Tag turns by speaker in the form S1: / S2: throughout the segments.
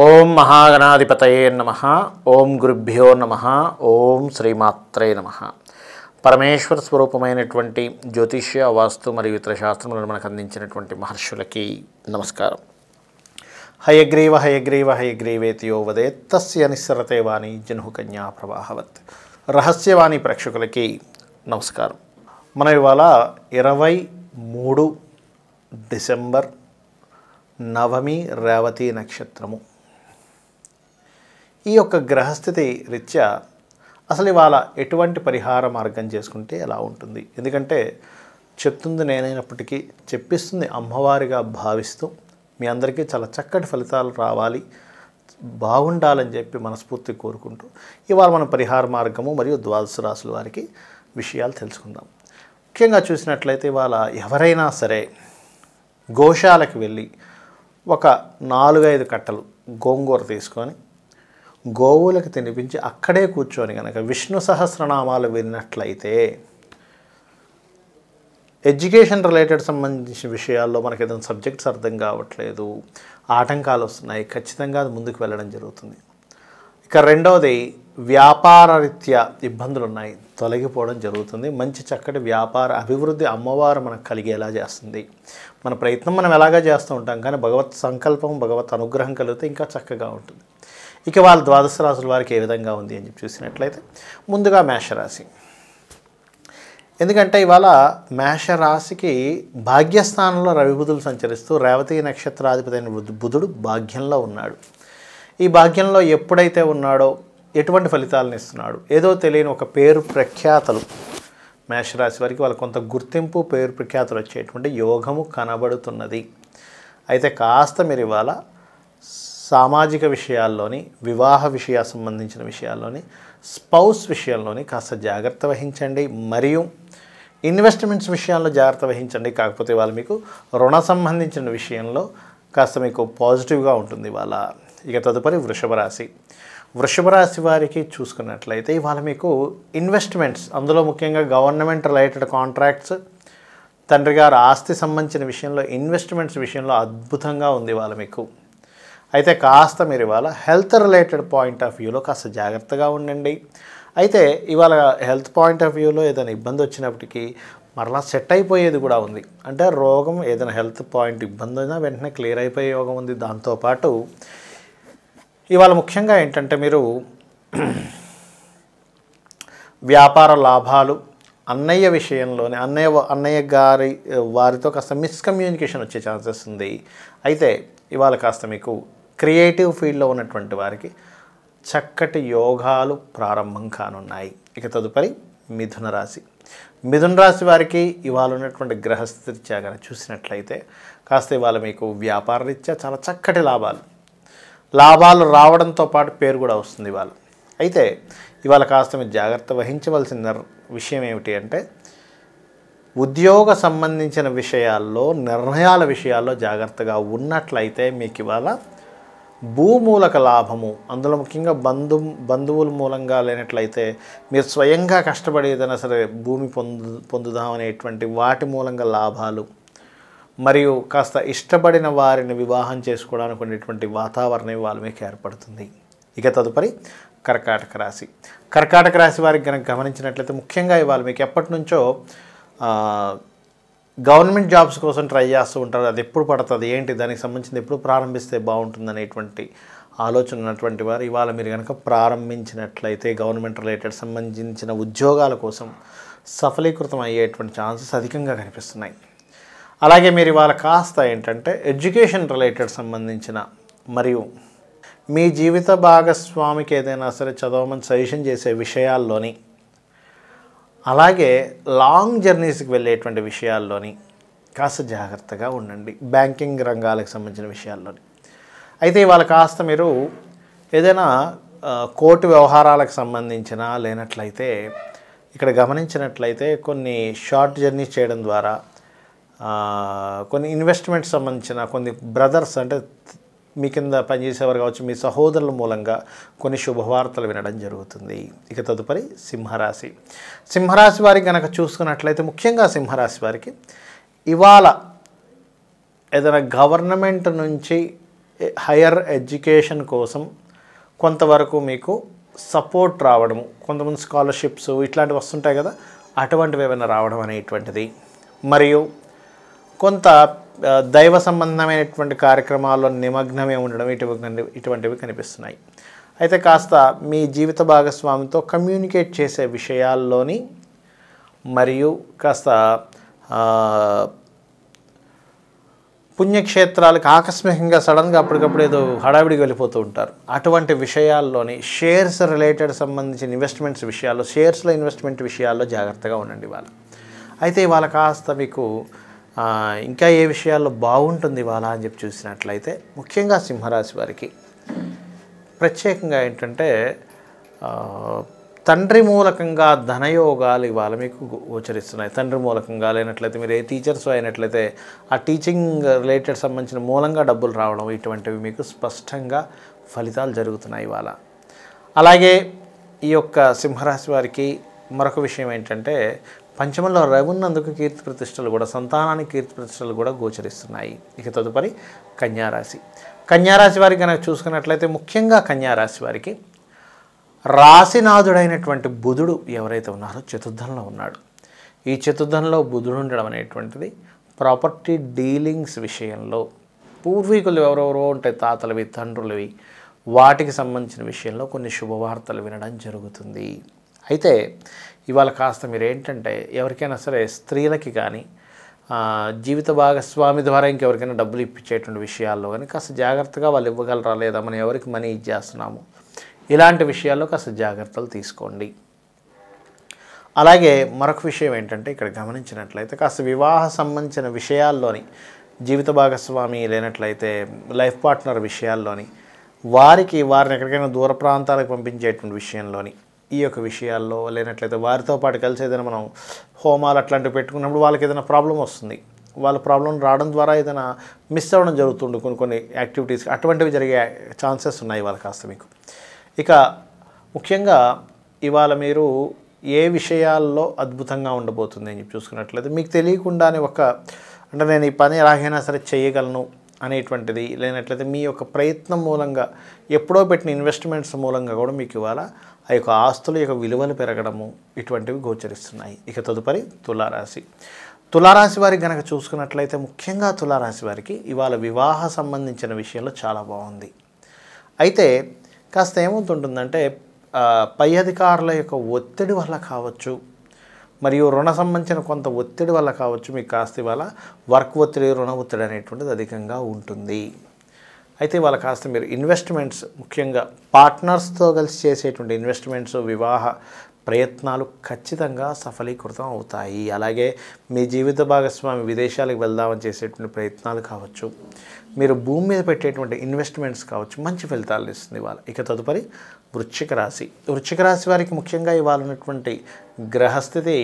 S1: ఓం మహాగణాధిపతయే నమ ఓం గురుభ్యో నమ ఓం శ్రీమాత్రే నమ పరమేశ్వర స్వరూపమైనటువంటి జ్యోతిష్య వాస్తు మరియు ఇతర శాస్త్రములను మనకు అందించినటువంటి మహర్షులకి నమస్కారం హయగ్రీవ హయగ్రీవ హయగ్రీవేతియో వదే తస్య నిస్సరతే వాణి జనుహు కన్యా ప్రవాహవత్ రహస్యవాణి ప్రేక్షకులకి నమస్కారం మనం ఇవాళ ఇరవై మూడు డిసెంబర్ నవమి రేవతి నక్షత్రము ఈ యొక్క గ్రహస్థితి రీత్యా అసలు ఇవాళ ఎటువంటి పరిహార మార్గం చేసుకుంటే ఎలా ఉంటుంది ఎందుకంటే చెప్తుంది నేనైనప్పటికీ చెప్పిస్తుంది అమ్మవారిగా భావిస్తూ మీ అందరికీ చాలా చక్కటి ఫలితాలు రావాలి బాగుండాలని చెప్పి మనస్ఫూర్తి కోరుకుంటూ ఇవాళ మనం పరిహార మార్గము మరియు ద్వాదశ రాసుల వారికి విషయాలు తెలుసుకుందాం ముఖ్యంగా చూసినట్లయితే ఇవాళ ఎవరైనా సరే గోశాలకు వెళ్ళి ఒక నాలుగైదు కట్టలు గోంగూర తీసుకొని గోవులకు తినిపించి అక్కడే కూర్చొని కనుక విష్ణు సహస్రనామాలు విన్నట్లయితే ఎడ్యుకేషన్ రిలేటెడ్ సంబంధించిన విషయాల్లో మనకి ఏదైనా సబ్జెక్ట్స్ అర్థం కావట్లేదు ఆటంకాలు వస్తున్నాయి ఖచ్చితంగా అది ముందుకు వెళ్ళడం జరుగుతుంది ఇక రెండవది వ్యాపార రీత్యా ఇబ్బందులు ఉన్నాయి తొలగిపోవడం జరుగుతుంది మంచి చక్కటి వ్యాపార అభివృద్ధి అమ్మవారు మనకు కలిగేలా చేస్తుంది మన ప్రయత్నం మనం ఎలాగా చేస్తూ ఉంటాం కానీ భగవత్ సంకల్పం భగవత్ అనుగ్రహం కలిగితే ఇంకా చక్కగా ఉంటుంది ఇక వాళ్ళ ద్వాదశ రాసుల వారికి ఏ విధంగా ఉంది అని చెప్పి చూసినట్లయితే ముందుగా మేషరాశి ఎందుకంటే ఇవాళ మేషరాశికి భాగ్యస్థానంలో రవిబుధులు సంచరిస్తూ రేవతి నక్షత్రాధిపతి బుధుడు భాగ్యంలో ఉన్నాడు ఈ భాగ్యంలో ఎప్పుడైతే ఉన్నాడో ఎటువంటి ఫలితాలను ఇస్తున్నాడు ఏదో తెలియని ఒక పేరు ప్రఖ్యాతలు మేషరాశి వారికి వాళ్ళ కొంత గుర్తింపు పేరు ప్రఖ్యాతలు వచ్చేటువంటి యోగము కనబడుతున్నది అయితే కాస్త మీరు ఇవాళ సామాజిక విషయాల్లోని వివాహ విషయ సంబంధించిన విషయాల్లోని స్పౌస్ విషయంలోని కాస్త జాగ్రత్త వహించండి మరియు ఇన్వెస్ట్మెంట్స్ విషయాల్లో జాగ్రత్త వహించండి కాకపోతే వాళ్ళు మీకు రుణ సంబంధించిన విషయంలో కాస్త మీకు పాజిటివ్గా ఉంటుంది వాళ్ళ ఇక తదుపరి వృషభ రాశి వృషభ రాశి వారికి చూసుకున్నట్లయితే ఇవాళ మీకు ఇన్వెస్ట్మెంట్స్ అందులో ముఖ్యంగా గవర్నమెంట్ రిలేటెడ్ కాంట్రాక్ట్స్ తండ్రి గారు ఆస్తి సంబంధించిన విషయంలో ఇన్వెస్ట్మెంట్స్ విషయంలో అద్భుతంగా ఉంది వాళ్ళ మీకు అయితే కాస్త మీరు ఇవాళ హెల్త్ రిలేటెడ్ పాయింట్ ఆఫ్ వ్యూలో కాస్త జాగ్రత్తగా ఉండండి అయితే ఇవాళ హెల్త్ పాయింట్ ఆఫ్ వ్యూలో ఏదైనా ఇబ్బంది వచ్చినప్పటికీ మరలా సెట్ అయిపోయేది కూడా ఉంది అంటే రోగం ఏదైనా హెల్త్ పాయింట్ ఇబ్బంది అయినా వెంటనే క్లియర్ అయిపోయే యోగం ఉంది దాంతోపాటు ఇవాళ ముఖ్యంగా ఏంటంటే మీరు వ్యాపార లాభాలు అన్నయ్య విషయంలోనే అన్నయ్య అన్నయ్య గారి వారితో కాస్త మిస్కమ్యూనికేషన్ వచ్చే ఛాన్సెస్ ఉంది అయితే ఇవాళ కాస్త మీకు క్రియేటివ్ ఫీల్డ్లో ఉన్నటువంటి వారికి చక్కటి యోగాలు ప్రారంభం కానున్నాయి ఇక తదుపరి మిథున రాశి మిథున రాశి వారికి ఇవాళ ఉన్నటువంటి గ్రహస్థిత్యా కానీ చూసినట్లయితే కాస్త ఇవాళ మీకు వ్యాపార రీత్యా చాలా చక్కటి లాభాలు లాభాలు రావడంతో పాటు పేరు కూడా వస్తుంది ఇవాళ అయితే ఇవాళ కాస్త మీరు జాగ్రత్త వహించవలసిన విషయం ఏమిటి అంటే ఉద్యోగ సంబంధించిన విషయాల్లో నిర్ణయాల విషయాల్లో జాగ్రత్తగా ఉన్నట్లయితే మీకు ఇవాళ భూమూలక లాభము అందులో ముఖ్యంగా బంధు బంధువుల మూలంగా లేనట్లయితే మీరు స్వయంగా కష్టపడి ఏదైనా సరే భూమి పొందు పొందుదామనేటువంటి వాటి మూలంగా లాభాలు మరియు కాస్త ఇష్టపడిన వారిని వివాహం చేసుకోవడానికి ఉండేటువంటి వాతావరణం వాళ్ళ మీకు ఏర్పడుతుంది ఇక తదుపరి కర్కాటక రాశి కర్కాటక రాశి వారికి కనుక గమనించినట్లయితే ముఖ్యంగా ఇవాళ మీకు ఎప్పటి నుంచో గవర్నమెంట్ జాబ్స్ కోసం ట్రై చేస్తూ ఉంటారు అది ఎప్పుడు పడుతుంది ఏంటి దానికి సంబంధించింది ఎప్పుడు ప్రారంభిస్తే బాగుంటుంది అనేటువంటి ఆలోచన ఉన్నటువంటి వారు ఇవాళ మీరు కనుక ప్రారంభించినట్లయితే గవర్నమెంట్ రిలేటెడ్ సంబంధించిన ఉద్యోగాల కోసం సఫలీకృతం అయ్యేటువంటి ఛాన్సెస్ అధికంగా కనిపిస్తున్నాయి అలాగే మీరు ఇవాళ కాస్త ఏంటంటే ఎడ్యుకేషన్ రిలేటెడ్ సంబంధించిన మరియు మీ జీవిత భాగస్వామికి ఏదైనా సరే చదవమని సజెషన్ చేసే విషయాల్లోని అలాగే లాంగ్ జర్నీస్కి వెళ్ళేటువంటి విషయాల్లోని కాస్త జాగ్రత్తగా ఉండండి బ్యాంకింగ్ రంగాలకు సంబంధించిన విషయాల్లోని అయితే ఇవాళ కాస్త మీరు ఏదైనా కోర్టు వ్యవహారాలకు సంబంధించిన లేనట్లయితే ఇక్కడ గమనించినట్లయితే కొన్ని షార్ట్ జర్నీ చేయడం ద్వారా కొన్ని ఇన్వెస్ట్మెంట్ సంబంధించిన కొన్ని బ్రదర్స్ అంటే మీ కింద పనిచేసేవారు కావచ్చు మీ సహోదరుల మూలంగా కొన్ని శుభవార్తలు వినడం జరుగుతుంది ఇక తదుపరి సింహరాశి సింహరాశి వారికి కనుక చూసుకున్నట్లయితే ముఖ్యంగా సింహరాశి వారికి ఇవాళ ఏదైనా గవర్నమెంట్ నుంచి హయ్యర్ ఎడ్యుకేషన్ కోసం కొంతవరకు మీకు సపోర్ట్ రావడము కొంతమంది స్కాలర్షిప్స్ ఇట్లాంటివి వస్తుంటాయి కదా అటువంటివి ఏమైనా రావడం అనేటువంటిది మరియు కొంత దైవ సంబంధమైనటువంటి కార్యక్రమాల్లో నిమగ్నమే ఉండడం ఇటువంటి ఇటువంటివి కనిపిస్తున్నాయి అయితే కాస్త మీ జీవిత భాగస్వామితో కమ్యూనికేట్ చేసే విషయాల్లోని మరియు కాస్త పుణ్యక్షేత్రాలకు ఆకస్మికంగా సడన్గా అప్పటికప్పుడు ఏదో హడావిడికి వెళ్ళిపోతూ ఉంటారు అటువంటి విషయాల్లోని షేర్స్ రిలేటెడ్ సంబంధించిన ఇన్వెస్ట్మెంట్స్ విషయాల్లో షేర్స్లో ఇన్వెస్ట్మెంట్ విషయాల్లో జాగ్రత్తగా ఉండండి వాళ్ళు అయితే ఇవాళ కాస్త మీకు ఇంకా ఏ విషయాల్లో బాగుంటుంది వాళ్ళ అని చెప్పి చూసినట్లయితే ముఖ్యంగా సింహరాశి వారికి ప్రత్యేకంగా ఏంటంటే తండ్రి మూలకంగా ధనయోగాలు ఇవాళ మీకు గోచరిస్తున్నాయి తండ్రి మూలకంగా లేనట్లయితే మీరు ఏ టీచర్స్ అయినట్లయితే ఆ టీచింగ్ రిలేటెడ్ సంబంధించిన మూలంగా డబ్బులు రావడం ఇటువంటివి మీకు స్పష్టంగా ఫలితాలు జరుగుతున్నాయి ఇవాళ అలాగే ఈ యొక్క సింహరాశి వారికి మరొక విషయం ఏంటంటే పంచమంలో రఘున్నందుకు కీర్తి ప్రతిష్టలు కూడా సంతానానికి కీర్తి ప్రతిష్టలు కూడా గోచరిస్తున్నాయి ఇక తదుపరి కన్యారాశి కన్యారాశి వారికి కనుక చూసుకున్నట్లయితే ముఖ్యంగా కన్యారాశి వారికి రాశినాథుడైనటువంటి బుధుడు ఎవరైతే ఉన్నారో చతుర్థంలో ఉన్నాడు ఈ చతుర్థంలో బుధుడు ఉండడం అనేటువంటిది ప్రాపర్టీ డీలింగ్స్ విషయంలో పూర్వీకులు ఎవరెవరో ఉంటాయి తాతలవి తండ్రులవి వాటికి సంబంధించిన విషయంలో కొన్ని శుభవార్తలు వినడం జరుగుతుంది అయితే ఇవాళ కాస్త మీరు ఏంటంటే ఎవరికైనా సరే స్త్రీలకి కానీ జీవిత భాగస్వామి ద్వారా ఇంకెవరికైనా డబ్బులు ఇప్పించేటువంటి విషయాల్లో కానీ కాస్త జాగ్రత్తగా వాళ్ళు ఇవ్వగలరా లేదా మనం ఎవరికి మనీ ఇచ్చేస్తున్నాము ఇలాంటి విషయాల్లో కాస్త జాగ్రత్తలు తీసుకోండి అలాగే మరొక విషయం ఏంటంటే ఇక్కడ గమనించినట్లయితే కాస్త వివాహ సంబంధించిన విషయాల్లోని జీవిత భాగస్వామి లేనట్లయితే లైఫ్ పార్ట్నర్ విషయాల్లోని వారికి వారిని ఎక్కడికైనా దూర ప్రాంతాలకు పంపించేటువంటి విషయంలోని ఈ యొక్క విషయాల్లో లేనట్లయితే వారితో పాటు కలిసి ఏదైనా మనం హోమాలు అట్లాంటివి పెట్టుకున్నప్పుడు వాళ్ళకి ఏదైనా ప్రాబ్లం వస్తుంది వాళ్ళ ప్రాబ్లం రావడం ద్వారా ఏదైనా మిస్ అవ్వడం జరుగుతుంది కొన్ని కొన్ని యాక్టివిటీస్ అటువంటివి జరిగే ఛాన్సెస్ ఉన్నాయి వాళ్ళ కాస్త మీకు ఇక ముఖ్యంగా ఇవాళ మీరు ఏ విషయాల్లో అద్భుతంగా ఉండబోతుంది అని చెప్పి చూసుకున్నట్లయితే మీకు తెలియకుండానే ఒక అంటే నేను ఈ పని ఎలాగైనా సరే చేయగలను అనేటువంటిది లేనట్లయితే మీ యొక్క ప్రయత్నం మూలంగా ఎప్పుడో పెట్టిన ఇన్వెస్ట్మెంట్స్ మూలంగా కూడా మీకు ఇవాళ ఆ యొక్క ఆస్తుల యొక్క విలువలు పెరగడము ఇటువంటివి గోచరిస్తున్నాయి ఇక తదుపరి తులారాశి తులారాశి వారికి కనుక చూసుకున్నట్లయితే ముఖ్యంగా తులారాశి వారికి ఇవాళ వివాహ సంబంధించిన విషయంలో చాలా బాగుంది అయితే కాస్త ఏమవుతుంటుందంటే పై అధికారుల యొక్క ఒత్తిడి వల్ల కావచ్చు మరియు రుణ సంబంధించిన కొంత ఒత్తిడి వల్ల కావచ్చు మీకు కాస్త ఇవాళ వర్క్ ఒత్తిడి రుణ ఒత్తిడి అనేటువంటిది అధికంగా ఉంటుంది అయితే వాళ్ళ కాస్త మీరు ఇన్వెస్ట్మెంట్స్ ముఖ్యంగా పార్ట్నర్స్తో కలిసి చేసేటువంటి ఇన్వెస్ట్మెంట్స్ వివాహ ప్రయత్నాలు ఖచ్చితంగా సఫలీకృతం అవుతాయి అలాగే మీ జీవిత భాగస్వామి విదేశాలకు వెళ్దామని చేసేటువంటి ప్రయత్నాలు కావచ్చు మీరు భూమి మీద పెట్టేటువంటి ఇన్వెస్ట్మెంట్స్ కావచ్చు మంచి ఫలితాలు ఇస్తుంది ఇవాళ ఇక తదుపరి వృశ్చిక రాశి వృశ్చిక రాశి వారికి ముఖ్యంగా ఇవాళ ఉన్నటువంటి గ్రహస్థితి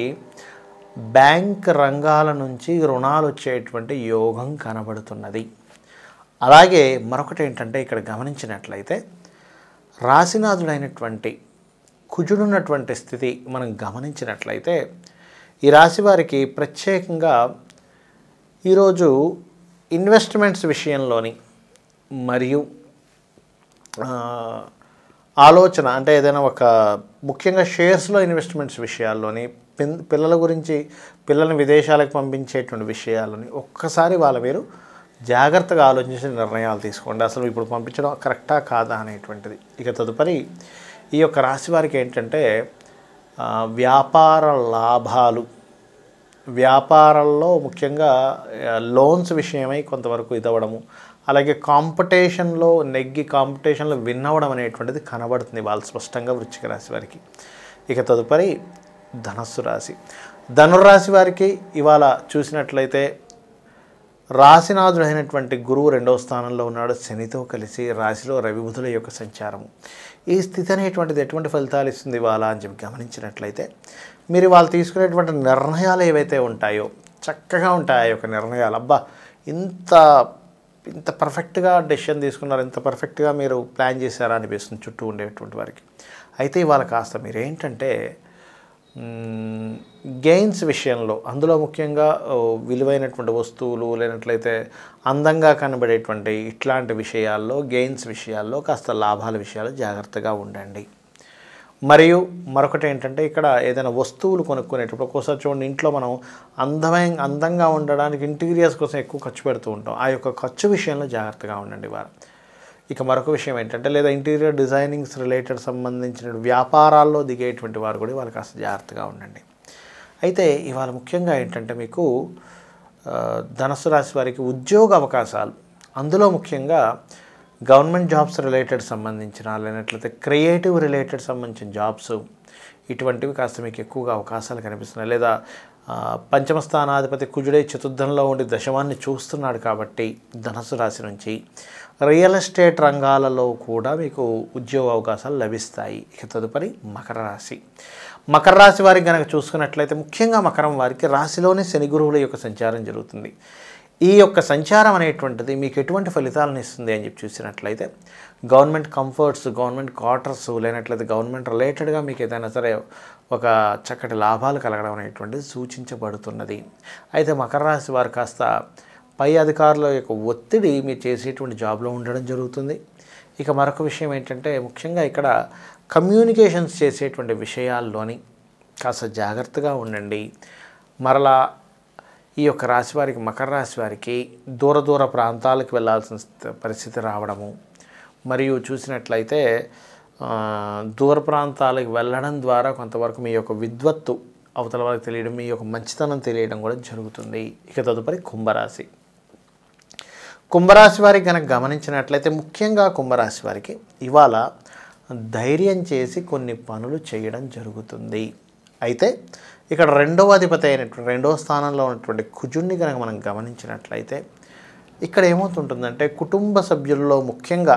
S1: బ్యాంక్ రంగాల నుంచి రుణాలు వచ్చేటువంటి యోగం కనబడుతున్నది అలాగే మరొకటి ఏంటంటే ఇక్కడ గమనించినట్లయితే రాశినాథుడైనటువంటి కుజుడున్నటువంటి స్థితి మనం గమనించినట్లయితే ఈ రాశి వారికి ప్రత్యేకంగా ఈరోజు ఇన్వెస్ట్మెంట్స్ విషయంలోని మరియు ఆలోచన అంటే ఏదైనా ఒక ముఖ్యంగా షేర్స్లో ఇన్వెస్ట్మెంట్స్ విషయాల్లోని పిల్లల గురించి పిల్లల్ని విదేశాలకు పంపించేటువంటి విషయాలని ఒక్కసారి వాళ్ళ మీరు జాగ్రత్తగా ఆలోచించి నిర్ణయాలు తీసుకోండి అసలు ఇప్పుడు పంపించడం కరెక్టా కాదా అనేటువంటిది ఇక తదుపరి ఈ యొక్క రాశి వారికి ఏంటంటే వ్యాపార లాభాలు వ్యాపారంలో ముఖ్యంగా లోన్స్ విషయమై కొంతవరకు ఇదవడము అలాగే కాంపిటీషన్లో నెగ్గి కాంపిటీషన్లో విన్నవడం అనేటువంటిది కనబడుతుంది వాళ్ళు స్పష్టంగా వృచ్చిక రాశి వారికి ఇక తదుపరి ధనస్సు రాశి ధనురాశి వారికి ఇవాళ చూసినట్లయితే రాశినాథుడు అయినటువంటి గురువు రెండవ స్థానంలో ఉన్నాడు శనితో కలిసి రాశిలో రవిబుధుల యొక్క సంచారము ఈ స్థితి అనేటువంటిది ఎటువంటి ఫలితాలు ఇస్తుంది ఇవాళ అని చెప్పి గమనించినట్లయితే మీరు వాళ్ళు తీసుకునేటువంటి నిర్ణయాలు ఏవైతే ఉంటాయో చక్కగా ఉంటాయి ఒక నిర్ణయాలు అబ్బా ఇంత ఇంత పర్ఫెక్ట్గా డెసిషన్ తీసుకున్నారు ఇంత పర్ఫెక్ట్గా మీరు ప్లాన్ చేశారా అనిపిస్తుంది చుట్టూ ఉండేటువంటి వారికి అయితే ఇవాళ కాస్త మీరేంటంటే గెయిన్స్ విషయంలో అందులో ముఖ్యంగా విలువైనటువంటి వస్తువులు లేనట్లయితే అందంగా కనబడేటువంటి ఇట్లాంటి విషయాల్లో గెయిన్స్ విషయాల్లో కాస్త లాభాల విషయాలు జాగ్రత్తగా ఉండండి మరియు మరొకటి ఏంటంటే ఇక్కడ ఏదైనా వస్తువులు కొనుక్కునేటప్పుడు ఒక్కోసారి చూడండి ఇంట్లో మనం అందమైన అందంగా ఉండడానికి ఇంటీరియర్స్ కోసం ఎక్కువ ఖర్చు పెడుతూ ఉంటాం ఆ యొక్క ఖర్చు విషయంలో జాగ్రత్తగా ఉండండి వారు ఇక మరొక విషయం ఏంటంటే లేదా ఇంటీరియర్ డిజైనింగ్స్ రిలేటెడ్ సంబంధించిన వ్యాపారాల్లో దిగేటువంటి వారు కూడా వాళ్ళు కాస్త జాగ్రత్తగా ఉండండి అయితే ఇవాళ ముఖ్యంగా ఏంటంటే మీకు ధనస్సు రాశి వారికి ఉద్యోగ అవకాశాలు అందులో ముఖ్యంగా గవర్నమెంట్ జాబ్స్ రిలేటెడ్ సంబంధించిన లేనట్లయితే క్రియేటివ్ రిలేటెడ్ సంబంధించిన జాబ్స్ ఇటువంటివి కాస్త మీకు ఎక్కువగా అవకాశాలు కనిపిస్తున్నాయి లేదా పంచమ స్థానాధిపతి కుజుడే చతుర్థంలో ఉండి దశమాన్ని చూస్తున్నాడు కాబట్టి ధనస్సు రాశి నుంచి రియల్ ఎస్టేట్ రంగాలలో కూడా మీకు ఉద్యోగ అవకాశాలు లభిస్తాయి ఇక తదుపరి మకర రాశి మకర రాశి వారికి కనుక చూసుకున్నట్లయితే ముఖ్యంగా మకరం వారికి రాశిలోనే శని గురువుల యొక్క సంచారం జరుగుతుంది ఈ యొక్క సంచారం అనేటువంటిది మీకు ఎటువంటి ఫలితాలను ఇస్తుంది అని చెప్పి చూసినట్లయితే గవర్నమెంట్ కంఫర్ట్స్ గవర్నమెంట్ క్వార్టర్స్ లేనట్లయితే గవర్నమెంట్ రిలేటెడ్గా మీకు ఏదైనా సరే ఒక చక్కటి లాభాలు కలగడం అనేటువంటిది సూచించబడుతున్నది అయితే మకర రాశి వారు కాస్త పై అధికారుల యొక్క ఒత్తిడి మీరు చేసేటువంటి జాబ్లో ఉండడం జరుగుతుంది ఇక మరొక విషయం ఏంటంటే ముఖ్యంగా ఇక్కడ కమ్యూనికేషన్స్ చేసేటువంటి విషయాల్లోని కాస్త జాగ్రత్తగా ఉండండి మరలా ఈ యొక్క రాశి వారికి మకర రాశి వారికి దూర దూర ప్రాంతాలకు వెళ్ళాల్సిన పరిస్థితి రావడము మరియు చూసినట్లయితే దూర ప్రాంతాలకు వెళ్ళడం ద్వారా కొంతవరకు మీ యొక్క విద్వత్తు అవతల వారికి తెలియడం మీ యొక్క మంచితనం తెలియడం కూడా జరుగుతుంది ఇక తదుపరి కుంభరాశి కుంభరాశి వారికి కనుక గమనించినట్లయితే ముఖ్యంగా కుంభరాశి వారికి ఇవాళ ధైర్యం చేసి కొన్ని పనులు చేయడం జరుగుతుంది అయితే ఇక్కడ రెండవ అధిపతి అయినటువంటి రెండవ స్థానంలో ఉన్నటువంటి కుజుణ్ణి కనుక మనం గమనించినట్లయితే ఇక్కడ ఏమవుతుంటుందంటే కుటుంబ సభ్యుల్లో ముఖ్యంగా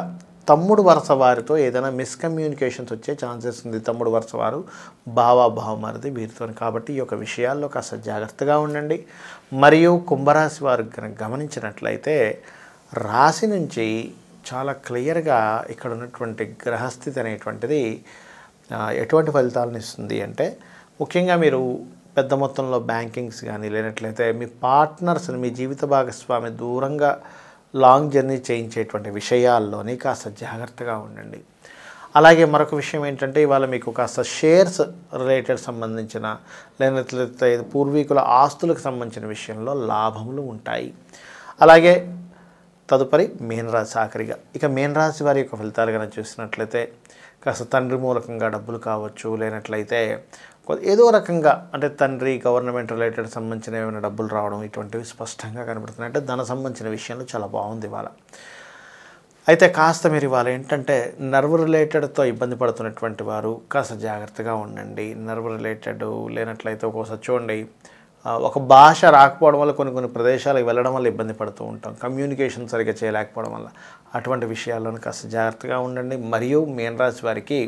S1: తమ్ముడు వరుస వారితో ఏదైనా మిస్కమ్యూనికేషన్స్ వచ్చే ఛాన్సెస్ ఉంది తమ్ముడు వరుస వారు బావా భావమారది వీరితో కాబట్టి ఈ యొక్క విషయాల్లో కాస్త జాగ్రత్తగా ఉండండి మరియు కుంభరాశి వారు కనుక గమనించినట్లయితే రాశి నుంచి చాలా క్లియర్గా ఇక్కడ ఉన్నటువంటి గ్రహస్థితి అనేటువంటిది ఎటువంటి ఫలితాలను ఇస్తుంది అంటే ముఖ్యంగా మీరు పెద్ద మొత్తంలో బ్యాంకింగ్స్ కానీ లేనట్లయితే మీ పార్ట్నర్స్ని మీ జీవిత భాగస్వామి దూరంగా లాంగ్ జర్నీ చేయించేటువంటి విషయాల్లోని కాస్త జాగ్రత్తగా ఉండండి అలాగే మరొక విషయం ఏంటంటే ఇవాళ మీకు కాస్త షేర్స్ రిలేటెడ్ సంబంధించిన లేనట్లయితే పూర్వీకుల ఆస్తులకు సంబంధించిన విషయంలో లాభములు ఉంటాయి అలాగే తదుపరి మీనరాశి ఆఖరిగా ఇక మీనరాశి వారి యొక్క ఫలితాలు కనుక చూసినట్లయితే కాస్త తండ్రి మూలకంగా డబ్బులు కావచ్చు లేనట్లయితే ఏదో రకంగా అంటే తండ్రి గవర్నమెంట్ రిలేటెడ్ సంబంధించిన ఏమైనా డబ్బులు రావడం ఇటువంటివి స్పష్టంగా కనబడుతున్నాయి అంటే ధన సంబంధించిన విషయంలో చాలా బాగుంది ఇవాళ అయితే కాస్త మీరు ఇవాళ ఏంటంటే నర్వ్ రిలేటెడ్తో ఇబ్బంది పడుతున్నటువంటి వారు కాస్త జాగ్రత్తగా ఉండండి నర్వ్ రిలేటెడ్ లేనట్లయితే ఒక్కోసారి చూడండి ఒక భాష రాకపోవడం వల్ల కొన్ని కొన్ని ప్రదేశాలకు వెళ్ళడం వల్ల ఇబ్బంది పడుతూ ఉంటాం కమ్యూనికేషన్ సరిగ్గా చేయలేకపోవడం వల్ల అటువంటి విషయాల్లోనూ కాస్త జాగ్రత్తగా ఉండండి మరియు మీనరాశి వారికి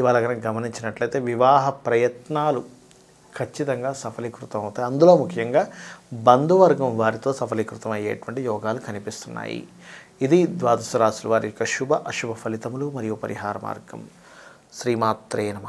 S1: ఇవాళ కనుక గమనించినట్లయితే వివాహ ప్రయత్నాలు ఖచ్చితంగా సఫలీకృతం అవుతాయి అందులో ముఖ్యంగా బంధువర్గం వారితో సఫలీకృతం అయ్యేటువంటి యోగాలు కనిపిస్తున్నాయి ఇది ద్వాదశ రాశుల వారి యొక్క శుభ అశుభ ఫలితములు మరియు పరిహార మార్గం శ్రీమాత్రే నమ